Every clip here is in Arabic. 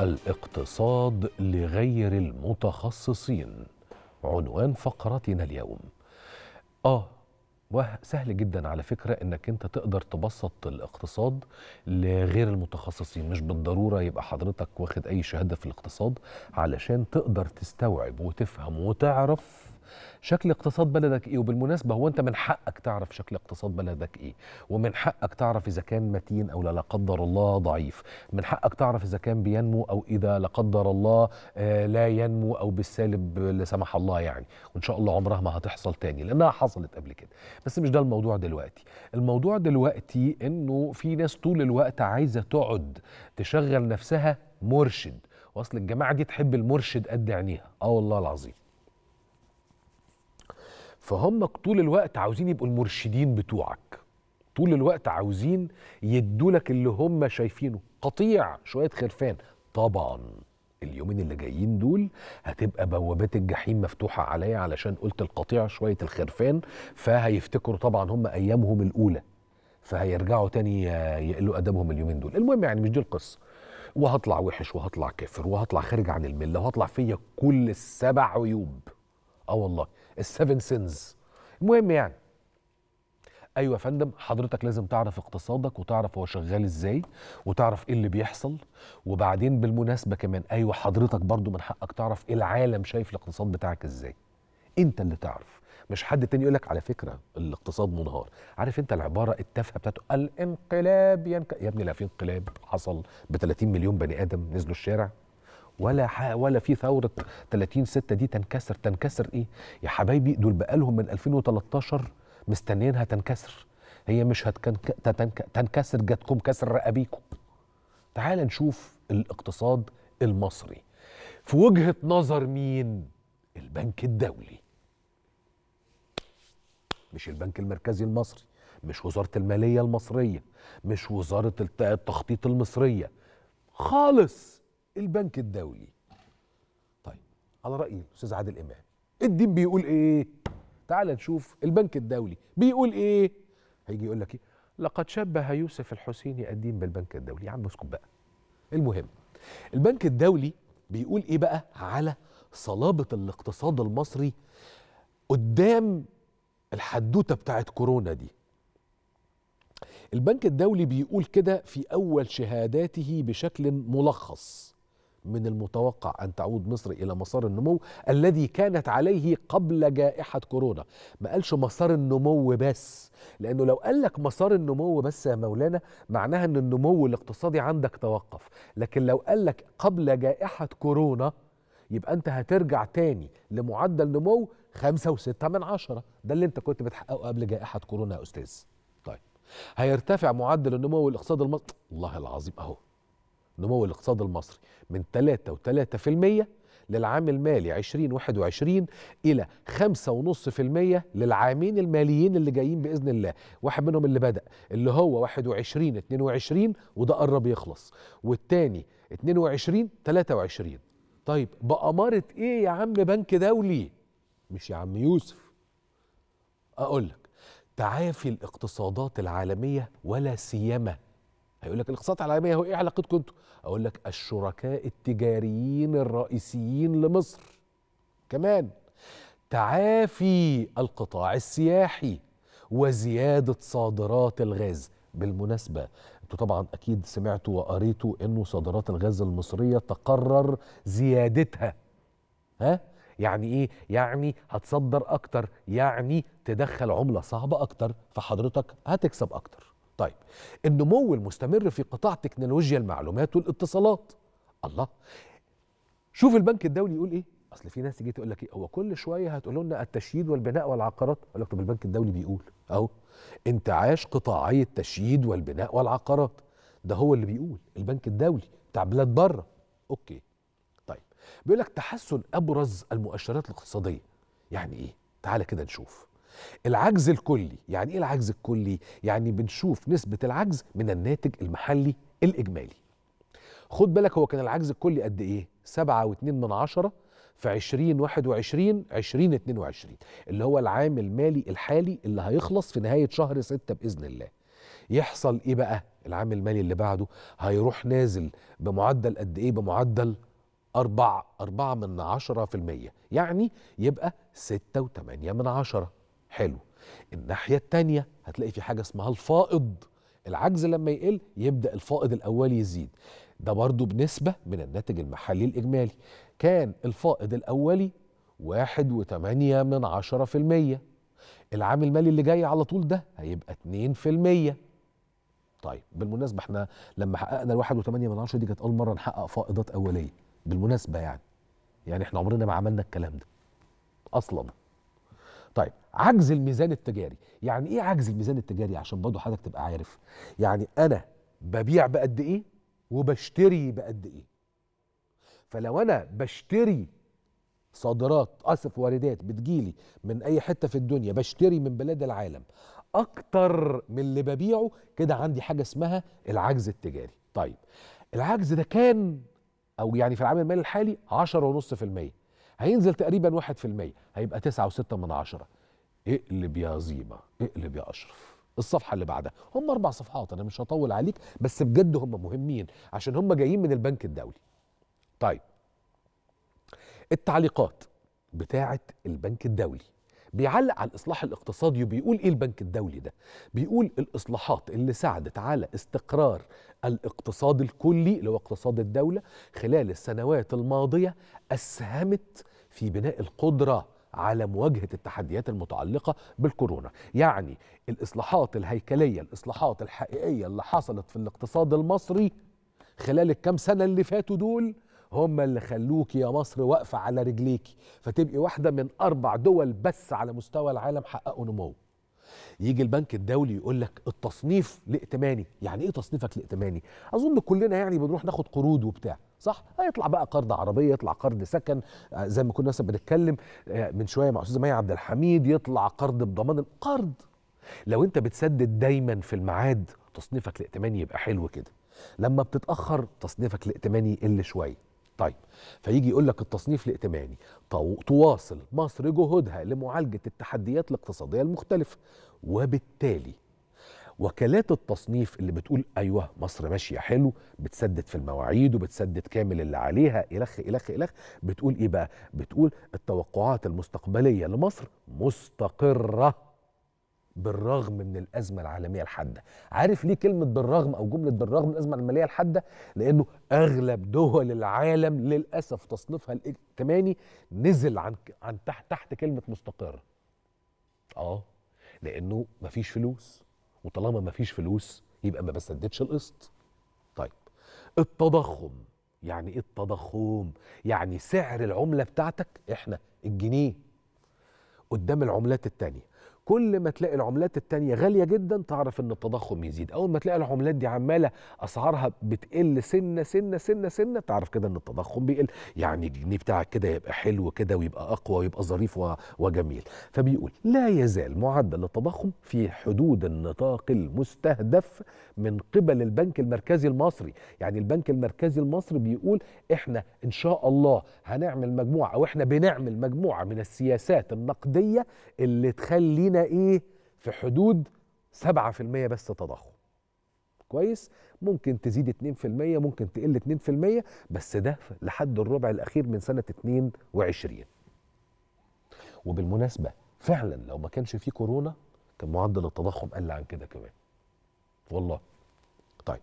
الاقتصاد لغير المتخصصين عنوان فقرتنا اليوم اه وسهل جدا على فكرة انك انت تقدر تبسط الاقتصاد لغير المتخصصين مش بالضرورة يبقى حضرتك واخد اي شهادة في الاقتصاد علشان تقدر تستوعب وتفهم وتعرف شكل اقتصاد بلدك ايه وبالمناسبه هو انت من حقك تعرف شكل اقتصاد بلدك ايه ومن حقك تعرف اذا كان متين او لا قدر الله ضعيف من حقك تعرف اذا كان بينمو او اذا لا قدر الله آه، لا ينمو او بالسالب لا سمح الله يعني وان شاء الله عمرها ما هتحصل تاني لانها حصلت قبل كده بس مش ده الموضوع دلوقتي الموضوع دلوقتي انه في ناس طول الوقت عايزه تقعد تشغل نفسها مرشد واصل الجماعه دي تحب المرشد قد عينيها اه والله العظيم فهم طول الوقت عاوزين يبقوا المرشدين بتوعك طول الوقت عاوزين يدولك اللي هم شايفينه قطيع شويه خرفان طبعا اليومين اللي جايين دول هتبقى بوابات الجحيم مفتوحه عليا علشان قلت القطيع شويه الخرفان فهيفتكروا طبعا هم ايامهم الاولى فهيرجعوا تاني يقلوا ادبهم اليومين دول المهم يعني مش دي القصه وهطلع وحش وهطلع كافر وهطلع خارج عن المله وهطلع فيا كل السبع عيوب اه والله السفن سينز المهم يعني ايوه يا فندم حضرتك لازم تعرف اقتصادك وتعرف هو شغال ازاي وتعرف ايه اللي بيحصل وبعدين بالمناسبه كمان ايوه حضرتك برضو من حقك تعرف ايه العالم شايف الاقتصاد بتاعك ازاي انت اللي تعرف مش حد تاني يقول لك على فكره الاقتصاد منهار عارف انت العباره التافهه بتاعته الانقلاب ينك... يا ابني لا في انقلاب حصل ب 30 مليون بني ادم نزلوا الشارع ولا ولا في ثوره 30 6 دي تنكسر تنكسر ايه يا حبايبي دول بقالهم من 2013 مستنيينها تنكسر هي مش هتنكسر جاتكم كسر رقابيكم تعال نشوف الاقتصاد المصري في وجهه نظر مين البنك الدولي مش البنك المركزي المصري مش وزاره الماليه المصريه مش وزاره التخطيط المصريه خالص البنك الدولي طيب على رأي الأستاذ عادل إمام الدين بيقول إيه تعال نشوف البنك الدولي بيقول إيه هيجي يقول لك إيه لقد شبه يوسف الحسيني الدين بالبنك الدولي يا عم اسكت بقى المهم البنك الدولي بيقول ايه بقى على صلابه الاقتصاد المصري قدام الحدوته بتاعه كورونا دي البنك الدولي بيقول كده في اول شهاداته بشكل ملخص من المتوقع أن تعود مصر إلى مسار النمو الذي كانت عليه قبل جائحة كورونا ما قالش مسار النمو بس لأنه لو قال لك مسار النمو بس يا مولانا معناها أن النمو الاقتصادي عندك توقف لكن لو قال لك قبل جائحة كورونا يبقى أنت هترجع تاني لمعدل نمو خمسة وستة من عشرة ده اللي أنت كنت بتحققه قبل جائحة كورونا يا أستاذ طيب هيرتفع معدل النمو الاقتصادي المصري الله العظيم أهو نمو الاقتصاد المصري من 3.3% للعام المالي 2021 إلى 5.5% للعامين الماليين اللي جايين بإذن الله واحد منهم اللي بدأ اللي هو 21 22 وده قرب يخلص والتاني 22 23 طيب بأمارة إيه يا عم بنك دولي مش يا عم يوسف اقول لك تعافي الاقتصادات العالمية ولا سيما هيقول لك الاقتصادات العالميه هو ايه علاقتكم انتوا؟ اقول لك الشركاء التجاريين الرئيسيين لمصر كمان تعافي القطاع السياحي وزياده صادرات الغاز بالمناسبه انتوا طبعا اكيد سمعتوا وقريتوا انه صادرات الغاز المصريه تقرر زيادتها ها يعني ايه يعني هتصدر اكتر يعني تدخل عمله صعبه اكتر فحضرتك هتكسب اكتر طيب النمو المستمر في قطاع تكنولوجيا المعلومات والاتصالات الله شوف البنك الدولي يقول ايه اصل في ناس تيجي تقول لك ايه هو كل شويه هتقول لنا التشييد والبناء والعقارات اقول لك طب البنك الدولي بيقول اهو انتعاش قطاعي التشييد والبناء والعقارات ده هو اللي بيقول البنك الدولي بتاع بلاد بره اوكي طيب بيقول لك تحسن ابرز المؤشرات الاقتصاديه يعني ايه تعالى كده نشوف العجز الكلي يعني ايه العجز الكلي يعني بنشوف نسبه العجز من الناتج المحلي الاجمالي خد بالك هو كان العجز الكلي قد ايه 7.2 من عشرة في 2021 2022 اللي هو العام المالي الحالي اللي هيخلص في نهايه شهر 6 باذن الله يحصل ايه بقى العام المالي اللي بعده هيروح نازل بمعدل قد ايه بمعدل 4 4 من 10% يعني يبقى 6.8 من عشرة حلو الناحية التانية هتلاقي في حاجة اسمها الفائض العجز لما يقل يبدأ الفائض الأولي يزيد ده برضو بنسبة من الناتج المحلي الإجمالي كان الفائض الأولي واحد وتمانية من عشرة في المية العام المالي اللي جاي على طول ده هيبقى اتنين في المية طيب بالمناسبة احنا لما حققنا الواحد وتمانية من عشرة دي كانت أول مرة نحقق فائضات أولية بالمناسبة يعني يعني احنا عمرنا ما عملنا الكلام ده أصلاً طيب عجز الميزان التجاري يعني ايه عجز الميزان التجاري عشان برضه حضرتك تبقى عارف يعني انا ببيع بقد ايه وبشتري بقد ايه فلو انا بشتري صادرات اسف واردات بتجيلي من اي حته في الدنيا بشتري من بلاد العالم اكتر من اللي ببيعه كده عندي حاجه اسمها العجز التجاري طيب العجز ده كان او يعني في العام المالي الحالي 10.5% هينزل تقريبا 1% هيبقى 9.6 من عشرة اقلب يا زيما اقلب يا اشرف الصفحه اللي بعدها هم اربع صفحات انا مش هطول عليك بس بجد هم مهمين عشان هم جايين من البنك الدولي طيب التعليقات بتاعه البنك الدولي بيعلق على الاصلاح الاقتصادي وبيقول ايه البنك الدولي ده بيقول الاصلاحات اللي ساعدت على استقرار الاقتصاد الكلي اللي هو اقتصاد الدوله خلال السنوات الماضيه اسهمت في بناء القدره على مواجهة التحديات المتعلقة بالكورونا يعني الإصلاحات الهيكلية الإصلاحات الحقيقية اللي حصلت في الاقتصاد المصري خلال الكام سنة اللي فاتوا دول هم اللي خلوك يا مصر واقفه على رجليك فتبقي واحده من اربع دول بس على مستوى العالم حققوا نمو يجي البنك الدولي يقول لك التصنيف الائتماني يعني ايه تصنيفك الائتماني اظن كلنا يعني بنروح ناخد قروض وبتاع صح هيطلع آه، بقى قرض عربيه يطلع قرض سكن آه، زي ما كنا مثلا بنتكلم آه، من شويه مع استاذه مي عبد الحميد يطلع قرض بضمان القرض لو انت بتسدد دايما في الميعاد تصنيفك الائتماني يبقى حلو كده لما بتتاخر تصنيفك الائتماني يقل شويه طيب فيجي يقول لك التصنيف الائتماني تواصل مصر جهودها لمعالجة التحديات الاقتصادية المختلفة وبالتالي وكالات التصنيف اللي بتقول ايوه مصر ماشيه حلو بتسدد في المواعيد وبتسدد كامل اللي عليها الخ الخ الخ بتقول ايه بقى؟ بتقول التوقعات المستقبليه لمصر مستقره بالرغم من الازمه العالميه الحاده عارف ليه كلمه بالرغم او جمله بالرغم من الازمه العالميه الحاده لانه اغلب دول العالم للاسف تصنيفها الائتماني نزل عن عن تحت تحت كلمه مستقر اه لانه مفيش فلوس وطالما مفيش فلوس يبقى ما بسددش القسط طيب التضخم يعني ايه التضخم يعني سعر العمله بتاعتك احنا الجنيه قدام العملات التانية كل ما تلاقي العملات التانية غالية جدا تعرف ان التضخم يزيد اول ما تلاقي العملات دي عمالة اسعارها بتقل سنة سنة سنة سنة تعرف كده ان التضخم بيقل يعني الجنيه بتاعك كده يبقى حلو كده ويبقى اقوى ويبقى ظريف وجميل فبيقول لا يزال معدل التضخم في حدود النطاق المستهدف من قبل البنك المركزي المصري يعني البنك المركزي المصري بيقول احنا ان شاء الله هنعمل مجموعة او احنا بنعمل مجموعة من السياسات النقدية اللي تخلينا ايه في حدود 7% بس تضخم كويس ممكن تزيد 2% ممكن تقل 2% بس ده لحد الربع الاخير من سنه 22 وبالمناسبه فعلا لو ما كانش فيه كورونا كان معدل التضخم قل عن كده كمان والله طيب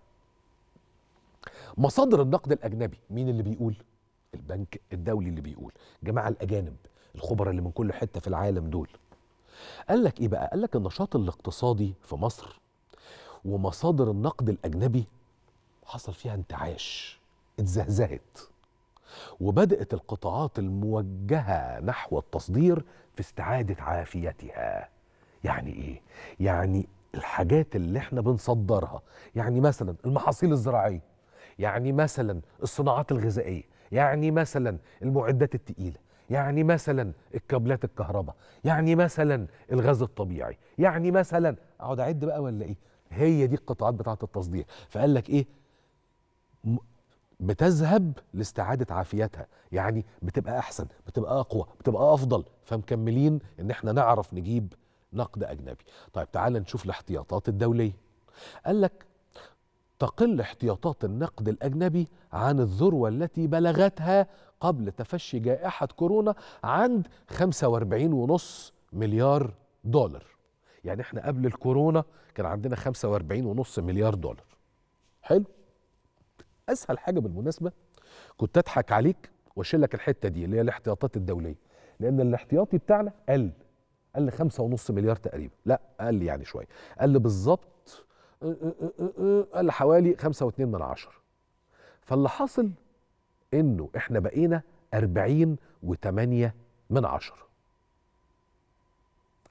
مصادر النقد الاجنبي مين اللي بيقول البنك الدولي اللي بيقول جماعه الاجانب الخبراء اللي من كل حته في العالم دول قال لك ايه بقى قال لك النشاط الاقتصادي في مصر ومصادر النقد الاجنبي حصل فيها انتعاش اتزهزهت وبدات القطاعات الموجهه نحو التصدير في استعاده عافيتها يعني ايه يعني الحاجات اللي احنا بنصدرها يعني مثلا المحاصيل الزراعيه يعني مثلا الصناعات الغذائيه يعني مثلا المعدات التقيله يعني مثلا الكابلات الكهرباء يعني مثلا الغاز الطبيعي يعني مثلا اقعد اعد بقى ولا ايه هي دي القطاعات بتاعه التصدير فقال لك ايه بتذهب لاستعاده عافيتها يعني بتبقى احسن بتبقى اقوى بتبقى افضل فمكملين ان احنا نعرف نجيب نقد اجنبي طيب تعال نشوف الاحتياطات الدوليه قال لك تقل احتياطات النقد الاجنبي عن الذروه التي بلغتها قبل تفشي جائحة كورونا عند 45.5 مليار دولار يعني احنا قبل الكورونا كان عندنا 45.5 مليار دولار حلو اسهل حاجة بالمناسبة كنت اضحك عليك واشيل لك الحتة دي اللي هي الاحتياطات الدولية لان الاحتياطي بتاعنا قل قل 5.5 مليار تقريبا لا قل يعني شوية قل بالظبط قل حوالي 5.2 من عشر فاللي حاصل انه احنا بقينا 40 و8 من عشرة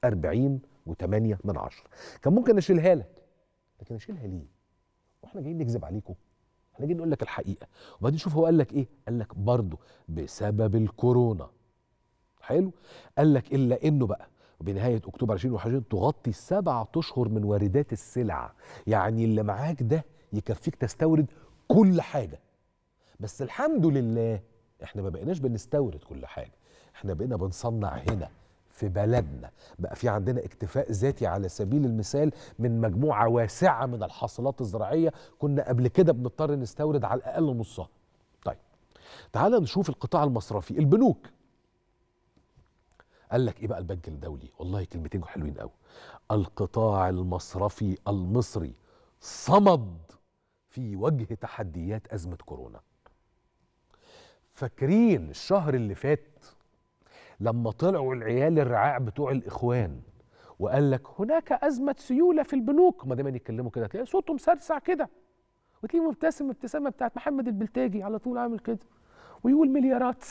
40 و8 من عشرة كان ممكن اشيلها لك لكن اشيلها ليه واحنا جايين نكذب عليكم احنا جايين نقول لك الحقيقه وبعدين شوف هو قال لك ايه قال لك برضه بسبب الكورونا حلو قال لك الا انه بقى بنهاية أكتوبر 2021 تغطي سبعة أشهر من واردات السلع يعني اللي معاك ده يكفيك تستورد كل حاجة بس الحمد لله احنا ما بقيناش بنستورد كل حاجه احنا بقينا بنصنع هنا في بلدنا بقى في عندنا اكتفاء ذاتي على سبيل المثال من مجموعة واسعة من الحاصلات الزراعية كنا قبل كده بنضطر نستورد على الأقل نصها طيب تعال نشوف القطاع المصرفي البنوك قال لك ايه بقى البنك الدولي والله كلمتين حلوين قوي القطاع المصرفي المصري صمد في وجه تحديات أزمة كورونا فاكرين الشهر اللي فات لما طلعوا العيال الرعاع بتوع الاخوان وقال لك هناك ازمه سيوله في البنوك ما دايما يتكلموا كده تلاقي صوته مسرسع كده وتلاقيه مبتسم ابتسامه بتاعت محمد البلتاجي على طول عامل كده ويقول مليارات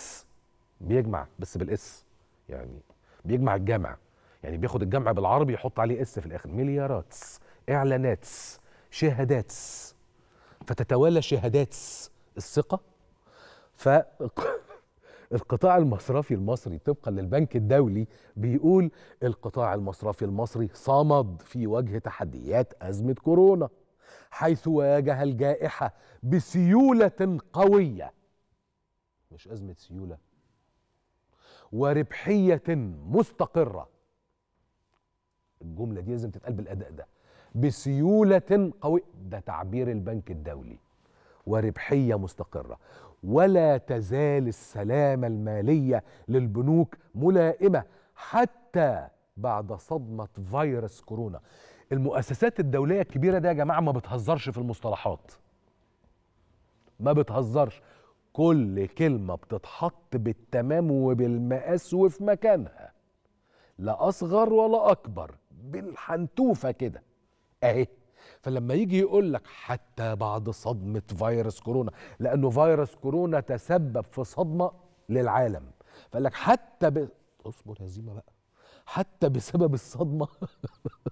بيجمع بس بالاس يعني بيجمع الجمع يعني بياخد الجمع بالعربي يحط عليه اس في الاخر مليارات اعلانات شهادات فتتوالى شهادات الثقه فالقطاع المصرفي المصري طبقا للبنك الدولي بيقول القطاع المصرفي المصري صمد في وجه تحديات أزمة كورونا حيث واجه الجائحة بسيولة قوية مش أزمة سيولة وربحية مستقرة الجملة دي لازم تتقال بالأداء ده بسيولة قوية ده تعبير البنك الدولي وربحية مستقرة ولا تزال السلامه الماليه للبنوك ملائمه حتى بعد صدمه فيروس كورونا المؤسسات الدوليه الكبيره دي يا جماعه ما بتهزرش في المصطلحات ما بتهزرش كل كلمه بتتحط بالتمام وبالمقاس وفي مكانها لا اصغر ولا اكبر بالحنتوفه كده اهي فلما يجي يقول لك حتى بعد صدمة فيروس كورونا لأنه فيروس كورونا تسبب في صدمة للعالم فقال لك حتى ب... اصبر يا زيما بقى حتى بسبب الصدمة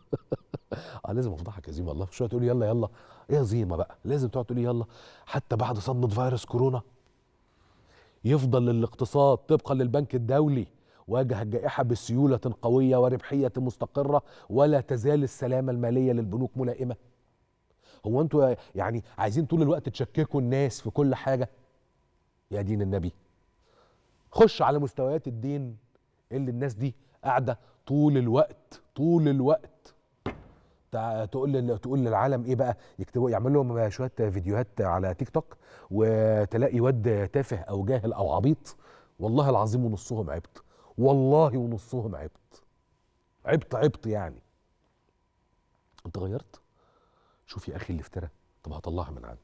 اه لازم أفضحك يا زيما الله شويه تقولي يلا يلا ايه يا زيما بقى لازم تقعد تقولي يلا حتى بعد صدمه فيروس كورونا يفضل الاقتصاد طبقا للبنك الدولي واجه الجائحة بسيولة قوية وربحية مستقرة ولا تزال السلامة المالية للبنوك ملائمة هو انتوا يعني عايزين طول الوقت تشككوا الناس في كل حاجه يا دين النبي خش على مستويات الدين اللي الناس دي قاعده طول الوقت طول الوقت تقول تقول للعالم ايه بقى يكتبوا يعملوا لهم شويه فيديوهات على تيك توك وتلاقي واد تافه او جاهل او عبيط والله العظيم ونصهم عبط والله ونصهم عبط عبط عبط يعني انت غيرت شوف يا اخي الافتراء طب هطلعها من عندي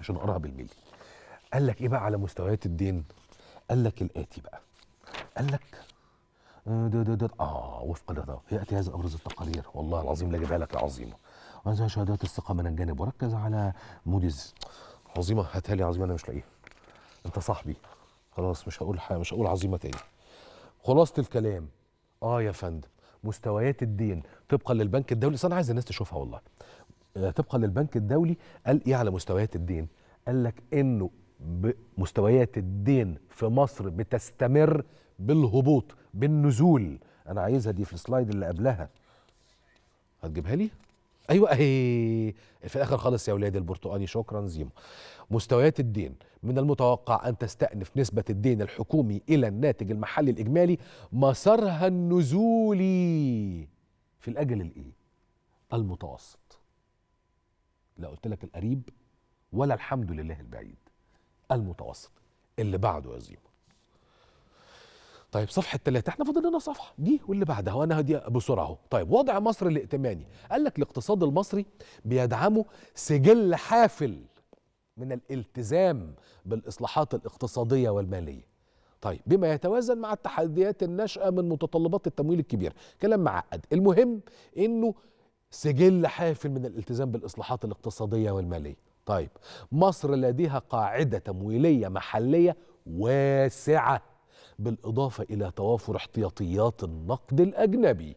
عشان اقراها بالملي قال لك ايه بقى على مستويات الدين قال لك الاتي بقى قال لك ده آه، ده ده اه وفق ده ياتي هذا ابرز التقارير والله العظيم لا اجيبها لك عظيمه وهذا شهادات الثقه من الجانب وركز على موديز عظيمه هاتها لي عظيمه انا مش لاقيها انت صاحبي خلاص مش هقول حاجه مش هقول عظيمه تاني خلاصه الكلام اه يا فندم مستويات الدين طبقا للبنك الدولي انا عايز الناس تشوفها والله آه، طبقا للبنك الدولي قال ايه على مستويات الدين؟ قال لك انه مستويات الدين في مصر بتستمر بالهبوط بالنزول انا عايزها دي في السلايد اللي قبلها هتجيبها لي ايوه اهي في الاخر خالص يا ولاد البرتقالي شكرا زيما مستويات الدين من المتوقع ان تستأنف نسبة الدين الحكومي الى الناتج المحلي الاجمالي مسارها النزولي في الاجل الايه المتوسط لا قلت لك القريب ولا الحمد لله البعيد المتوسط اللي بعده يا زيمو طيب صفحه ثلاثه احنا فاضل لنا صفحه دي واللي بعدها وانا هدي بسرعه اهو طيب وضع مصر الائتماني قال لك الاقتصاد المصري بيدعمه سجل حافل من الالتزام بالاصلاحات الاقتصاديه والماليه طيب بما يتوازن مع التحديات الناشئه من متطلبات التمويل الكبير كلام معقد المهم انه سجل حافل من الالتزام بالإصلاحات الاقتصادية والمالية طيب مصر لديها قاعدة تمويلية محلية واسعة بالإضافة إلى توافر احتياطيات النقد الأجنبي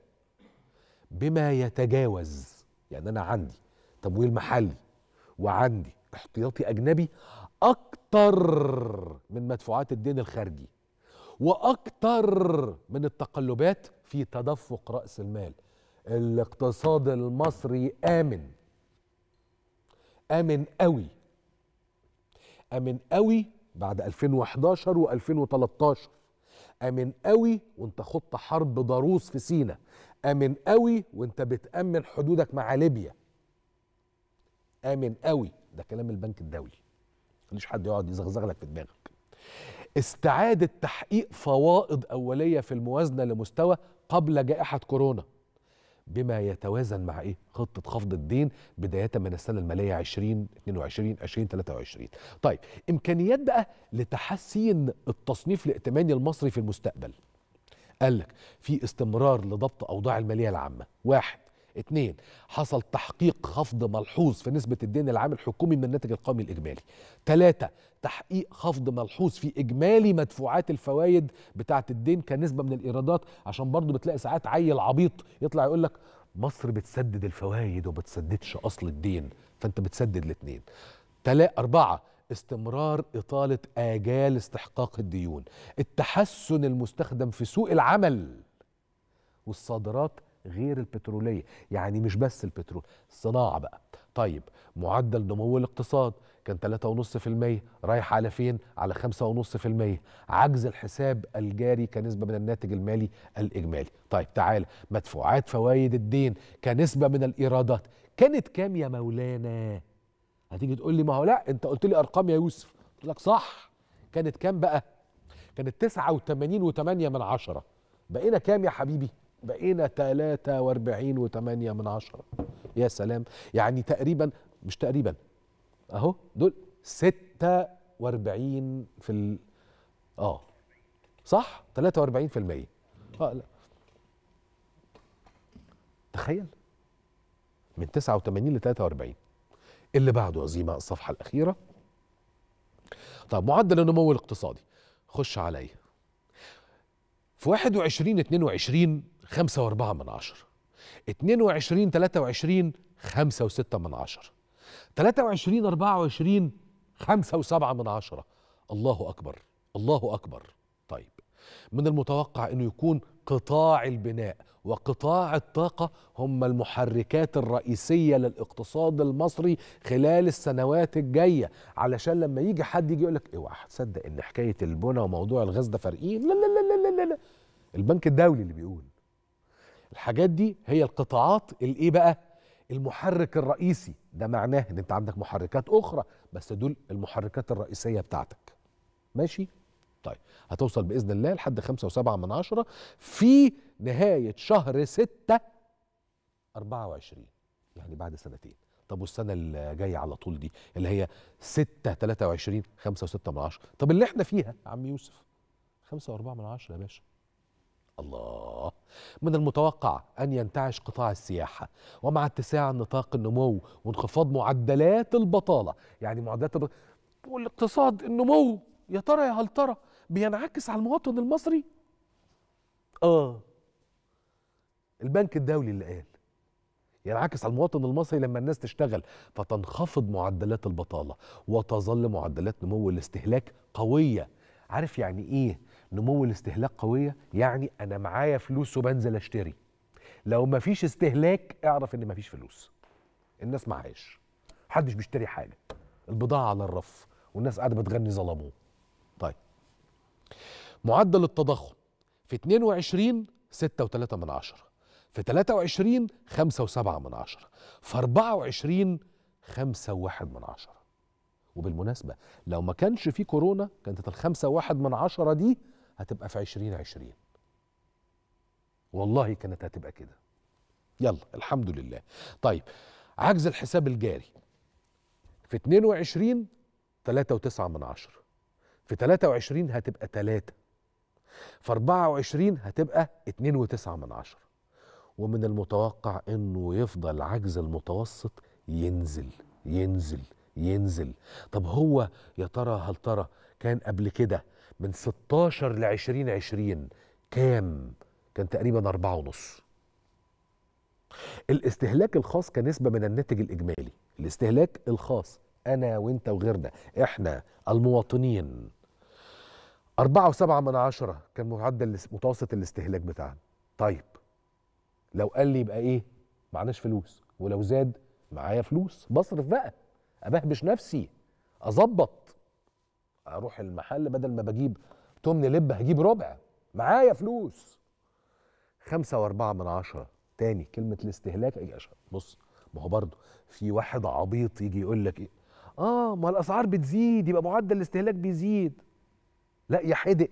بما يتجاوز يعني أنا عندي تمويل محلي وعندي احتياطي أجنبي أكتر من مدفوعات الدين الخارجي وأكتر من التقلبات في تدفق رأس المال الاقتصاد المصري آمن آمن قوي آمن قوي بعد 2011 و2013 آمن قوي وانت خضت حرب ضروس في سينا آمن قوي وانت بتأمن حدودك مع ليبيا آمن قوي ده كلام البنك الدولي مفيش حد يقعد يزغزغ لك في دماغك استعادة تحقيق فوائد أولية في الموازنة لمستوى قبل جائحة كورونا بما يتوازن مع ايه خطه خفض الدين بدايه من السنه الماليه 2022 2023 طيب امكانيات بقى لتحسين التصنيف الائتماني المصري في المستقبل قال لك في استمرار لضبط اوضاع الماليه العامه واحد اثنين حصل تحقيق خفض ملحوظ في نسبة الدين العام الحكومي من الناتج القومي الإجمالي ثلاثة تحقيق خفض ملحوظ في إجمالي مدفوعات الفوائد بتاعة الدين كنسبة من الإيرادات عشان برضو بتلاقي ساعات عيل عبيط يطلع يقول لك مصر بتسدد الفوائد وبتسددش أصل الدين فأنت بتسدد الاثنين تلاقي أربعة استمرار إطالة آجال استحقاق الديون التحسن المستخدم في سوق العمل والصادرات غير البترولية يعني مش بس البترول الصناعة بقى طيب معدل نمو الاقتصاد كان 3.5% رايح على فين على 5.5% عجز الحساب الجاري كنسبة من الناتج المالي الإجمالي طيب تعال مدفوعات فوائد الدين كنسبة من الإيرادات كانت كام يا مولانا هتيجي تقول لي ما هو لا انت قلت لي ارقام يا يوسف قلت لك صح كانت كام بقى كانت 89.8 من عشرة بقينا كام يا حبيبي بقينا 43 و8 من عشرة يا سلام يعني تقريبا مش تقريبا اهو دول 46 في ال... اه صح 43 في المية اه لا تخيل من 89 ل 43 اللي بعده زي الصفحة الأخيرة طب معدل النمو الاقتصادي خش عليا في 21 22 خمسة وأربعة من عشر 22 23 خمسة وستة من عشر 23 24 خمسة وسبعة من عشرة الله أكبر الله أكبر طيب من المتوقع أنه يكون قطاع البناء وقطاع الطاقة هم المحركات الرئيسية للاقتصاد المصري خلال السنوات الجاية علشان لما يجي حد يجي يقول لك اوعى تصدق ان حكاية البنى وموضوع الغاز ده فارقين لا لا لا لا لا لا البنك الدولي اللي بيقول الحاجات دي هي القطاعات الايه بقى المحرك الرئيسي ده معناه ان انت عندك محركات اخرى بس دول المحركات الرئيسيه بتاعتك ماشي طيب هتوصل باذن الله لحد خمسة وسبعة من عشرة في نهايه شهر ستة 24 يعني بعد سنتين طب والسنه اللي جايه على طول دي اللي هي 6 23 5 و6 من 10 طب اللي احنا فيها يا عم يوسف 5 و4 من 10 يا باشا الله من المتوقع أن ينتعش قطاع السياحة ومع اتساع نطاق النمو وانخفاض معدلات البطالة يعني معدلات والاقتصاد النمو يا ترى يا هل ترى بينعكس على المواطن المصري آه البنك الدولي اللي قال ينعكس على المواطن المصري لما الناس تشتغل فتنخفض معدلات البطالة وتظل معدلات نمو الاستهلاك قوية عارف يعني إيه نمو الاستهلاك قويه يعني انا معايا فلوس وبنزل اشتري لو مفيش استهلاك اعرف ان مفيش فلوس الناس معهاش محدش بيشتري حاجه البضاعه على الرف والناس قاعده بتغني ظلموه طيب معدل التضخم في 22 6.3 من عشرة في 23 5.7 من عشرة في 24 5.1 من عشرة وبالمناسبة لو ما كانش في كورونا كانت الخمسة واحد من عشرة دي هتبقى في 2020 والله كانت هتبقى كده يلا الحمد لله طيب عجز الحساب الجاري في 22 3.9 من عشرة في 23 هتبقى 3 في 24 هتبقى 2.9 من عشرة ومن المتوقع انه يفضل عجز المتوسط ينزل ينزل ينزل طب هو يا ترى هل ترى كان قبل كده من 16 ل 2020 كام؟ كان تقريبا 4 ونص الاستهلاك الخاص كنسبة من الناتج الإجمالي الاستهلاك الخاص أنا وإنت وغيرنا إحنا المواطنين 4.7 من عشرة كان معدل متوسط الاستهلاك بتاعنا طيب لو قال لي يبقى إيه معناش فلوس ولو زاد معايا فلوس بصرف بقى أبهبش نفسي أظبط اروح المحل بدل ما بجيب تمن لب هجيب ربع معايا فلوس خمسة وأربعة من عشرة تاني كلمة الاستهلاك بص ما هو برضه في واحد عبيط يجي يقول لك ايه اه ما الاسعار بتزيد يبقى معدل الاستهلاك بيزيد لا يا حدق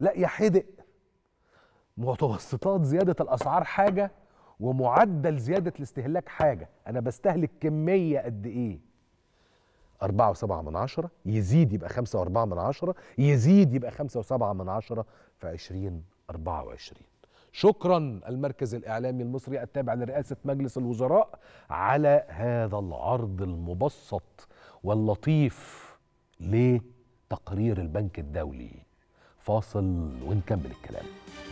لا يا حدق متوسطات زياده الاسعار حاجه ومعدل زياده الاستهلاك حاجه انا بستهلك كميه قد ايه أربعة وسبعة من عشرة يزيد يبقى خمسة وأربعة من عشرة يزيد يبقى خمسة وسبعة من عشرة في عشرين أربعة وعشرين شكرا المركز الإعلامي المصري التابع لرئاسة مجلس الوزراء على هذا العرض المبسط واللطيف لتقرير البنك الدولي فاصل ونكمل الكلام